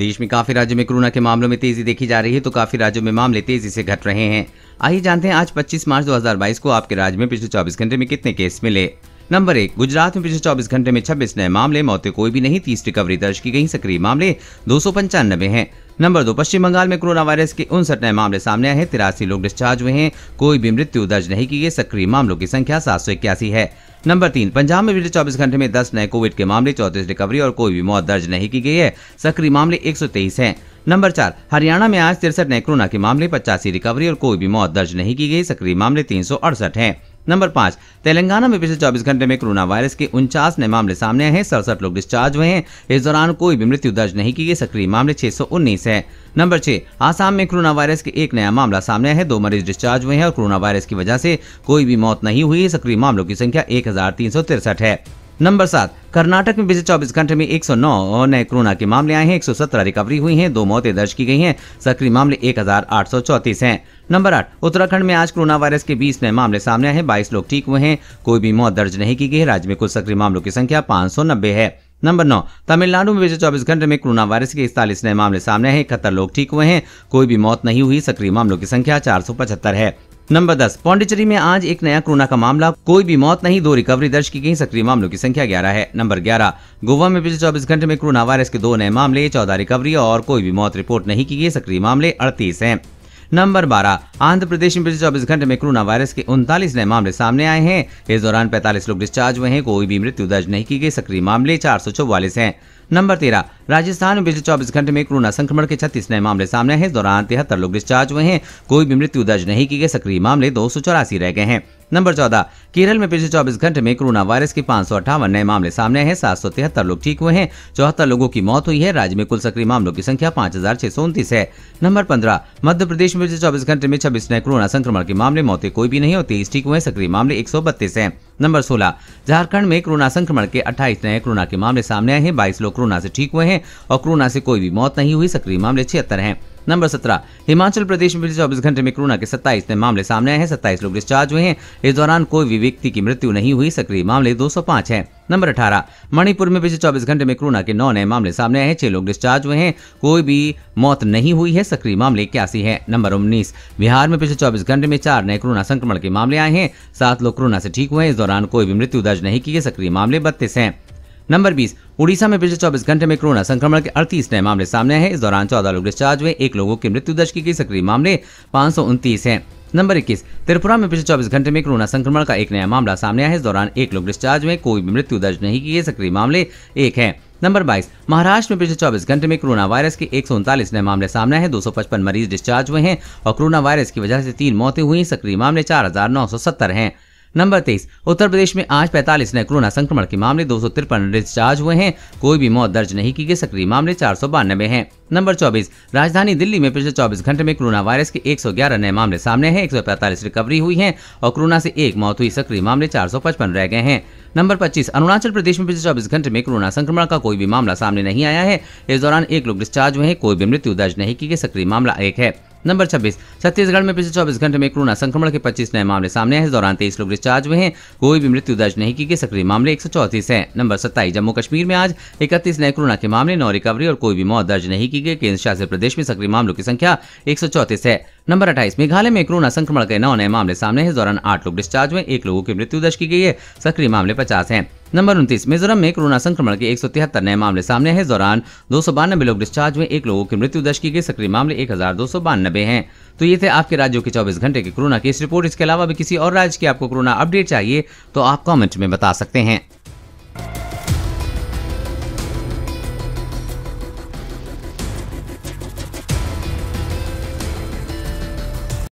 देश में काफी राज्यों में कोरोना के मामलों में तेजी देखी जा रही है तो काफी राज्यों में मामले तेजी से घट रहे हैं आइए जानते हैं आज 25 मार्च 2022 को आपके राज्य में पिछले 24 घंटे में कितने केस मिले नंबर एक गुजरात में पिछले 24 घंटे में 26 नए मामले मौतें कोई भी नहीं तीस रिकवरी दर्ज की गई सक्रिय मामले दो सौ है नंबर दो पश्चिम बंगाल में कोरोना वायरस के उनसठ नए मामले सामने आए हैं तिरासी लोग डिस्चार्ज हुए हैं कोई भी मृत्यु दर्ज नहीं की गई सक्रिय मामलों की संख्या सात सौ इक्यासी है नंबर तीन पंजाब में पिछले चौबीस घंटे में दस नए कोविड के मामले चौतीस रिकवरी और कोई भी मौत दर्ज नहीं की गई है सक्रिय मामले एक सौ तेईस है नंबर चार हरियाणा में आज तिरसठ नए कोरोना के मामले पचासी रिकवरी और कोई भी मौत दर्ज नहीं की गई सक्रिय मामले तीन सौ अड़सठ है नंबर पाँच तेलंगाना में पिछले 24 घंटे में कोरोना वायरस के उनचास नए मामले सामने आए हैं सड़सठ लोग डिस्चार्ज हुए हैं इस दौरान कोई भी मृत्यु दर्ज नहीं की गई सक्रिय मामले छह सौ उन्नीस है नंबर छह आसाम में कोरोना वायरस के एक नया मामला सामने आया है दो मरीज डिस्चार्ज हुए हैं और कोरोना वायरस की वजह से कोई भी मौत नहीं हुई सक्रिय मामलों की संख्या एक है नंबर सात कर्नाटक में पिछले 24 घंटे में 109 नए कोरोना के मामले आए हैं 117 रिकवरी हुई हैं दो मौतें दर्ज की गई हैं सक्रिय मामले एक हैं नंबर आठ उत्तराखंड में आज कोरोना वायरस के 20 नए मामले सामने आए हैं 22 लोग ठीक हुए हैं कोई भी मौत दर्ज नहीं की गई है राज्य में कुल सक्रिय मामलों की संख्या पाँच है नंबर नौ तमिलनाडु में पिछले चौबीस घंटे में कोरोना वायरस के इकतालीस नए मामले सामने आए इकहत्तर लोग ठीक हुए हैं कोई भी मौत नहीं हुई सक्रिय मामलों की संख्या चार है नंबर दस पौंडिचेरी में आज एक नया कोरोना का मामला कोई भी मौत नहीं दो रिकवरी दर्ज की गई सक्रिय मामलों की संख्या ग्यारह है नंबर ग्यारह गोवा में पिछले चौबीस घंटे में कोरोना वायरस के दो नए मामले चौदह रिकवरी और कोई भी मौत रिपोर्ट नहीं की गई सक्रिय मामले अड़तीस है नंबर बारह आंध्र प्रदेश में पिछले चौबीस घंटे में कोरोना वायरस के उनतालीस नए मामले सामने आए हैं इस दौरान पैंतालीस लोग डिस्चार्ज हुए हैं कोई भी मृत्यु दर्ज नहीं की गई सक्रिय मामले चार सौ है नंबर तेरह राजस्थान में पिछले चौबीस घंटे में कोरोना संक्रमण के छत्तीस नए मामले सामने हैं इस दौरान तिहत्तर लोग डिस्चार्ज हुए हैं कोई भी मृत्यु दर्ज नहीं की गई सक्रिय मामले दो रह गए हैं नंबर चौदह केरल में पिछले चौबीस घंटे में कोरोना वायरस के अठावन नए मामले सामने हैं सात लोग ठीक हुए हैं चौहत्तर लोगों की मौत हुई है राज्य में कुल सक्रिय मामलों की संख्या पाँच है नंबर पंद्रह मध्य प्रदेश में पिछले चौबीस घंटे में छब्बीस नए कोरोना संक्रमण के मामले मौतें कोई भी नहीं और तेईस ठीक हुए सक्रिय मामले एक है नंबर 16 झारखंड में कोरोना संक्रमण के 28 नए कोरोना के मामले सामने आए हैं 22 लोग कोरोना से ठीक हुए हैं और कोरोना से कोई भी मौत नहीं हुई सक्रिय मामले छिहत्तर हैं नंबर सत्रह हिमाचल प्रदेश में पिछले चौबीस घंटे में कोरोना के सत्ताईस नए मामले सामने आए हैं सत्ताईस लोग डिस्चार्ज हुए हैं इस दौरान कोई भी व्यक्ति की मृत्यु नहीं हुई सक्रिय मामले दो सौ पाँच है नंबर अठारह मणिपुर में पिछले चौबीस घंटे में कोरोना के नौ नए मामले सामने आए हैं छह लोग डिस्चार्ज हुए हैं कोई भी मौत नहीं हुई है सक्रिय मामले इक्यासी है नंबर उन्नीस बिहार में पिछले चौबीस घंटे में चार नए कोरोना संक्रमण के मामले आए हैं सात लोग कोरोना से ठीक हुए हैं इस दौरान कोई भी मृत्यु दर्ज नहीं की गई सक्रिय मामले बत्तीस हैं नंबर बीस उड़ीसा में पिछले चौबीस घंटे में कोरोना संक्रमण के अड़तीस नए मामले सामने हैं इस दौरान चौदह लोग डिस्चार्ज हुए एक लोगों की मृत्यु दर्ज की गई सक्रिय मामले पाँच है नंबर इक्कीस त्रिपुरा में पिछले 24 घंटे में कोरोना संक्रमण का एक नया मामला सामने आया है इस दौरान एक लोग डिस्चार्ज में कोई भी मृत्यु दर्ज नहीं की गई सक्रिय मामले एक है नंबर 22 महाराष्ट्र में पिछले 24 घंटे में कोरोना वायरस के एक नए मामले सामने आए हैं 255 मरीज डिस्चार्ज हुए हैं और कोरोना वायरस की वजह से तीन मौतें हुई सक्रिय मामले चार हैं नंबर तेईस उत्तर प्रदेश में आज पैंतालीस नए कोरोना संक्रमण के मामले दो सौ तिरपन डिस्चार्ज हुए हैं कोई भी मौत दर्ज नहीं की गई सक्रिय मामले चार सौ बानबे है नंबर चौबीस राजधानी दिल्ली में पिछले चौबीस घंटे में कोरोना वायरस के एक सौ ग्यारह नए मामले सामने हैं पैंतालीस रिकवरी हुई है और कोरोना से एक मौत हुई सक्रिय मामले चार सौ पचपन रह गए हैं नंबर पच्चीस अरुणाचल प्रदेश में पिछले चौबीस घंटे में कोरोना संक्रमण का कोई भी मामला सामने नहीं आया है इस दौरान एक लोग डिस्चार्ज हुए हैं कोई भी मृत्यु दर्ज नहीं की गई सक्रिय मामला एक है नंबर 26 छत्तीसगढ़ में पिछले 24 घंटे में कोरोना संक्रमण के 25 नए मामले सामने आए इस दौरान तेईस लोग डिस्चार्ज हुए हैं कोई भी मृत्यु दर्ज नहीं की गई सक्रिय मामले एक हैं नंबर 27 जम्मू कश्मीर में आज इकतीस नए कोरोना के मामले नौ रिकवरी और कोई भी मौत दर्ज नहीं की गई केंद्र शासित प्रदेश में सक्रिय मामलों की संख्या एक है नंबर अट्ठाईस मेघालय में कोरोना संक्रमण के नौ नए मामले सामने हैं इस दौरान आठ लोग डिस्चार्ज हुए एक लोगों की मृत्यु दर्ज की गई है सक्रिय मामले पचास हैं नंबर उन्तीस मिजोरम में कोरोना संक्रमण के एक नए मामले सामने हैं दौरान दो लोग डिस्चार्ज हुए एक लोगों की मृत्यु दर्ज की गई सक्रिय मामले एक हैं तो ये थे आपके राज्यों के चौबीस घंटे के कोरोना केस रिपोर्ट इसके अलावा भी किसी और राज्य की आपको कोरोना अपडेट चाहिए तो आप कॉमेंट में बता सकते हैं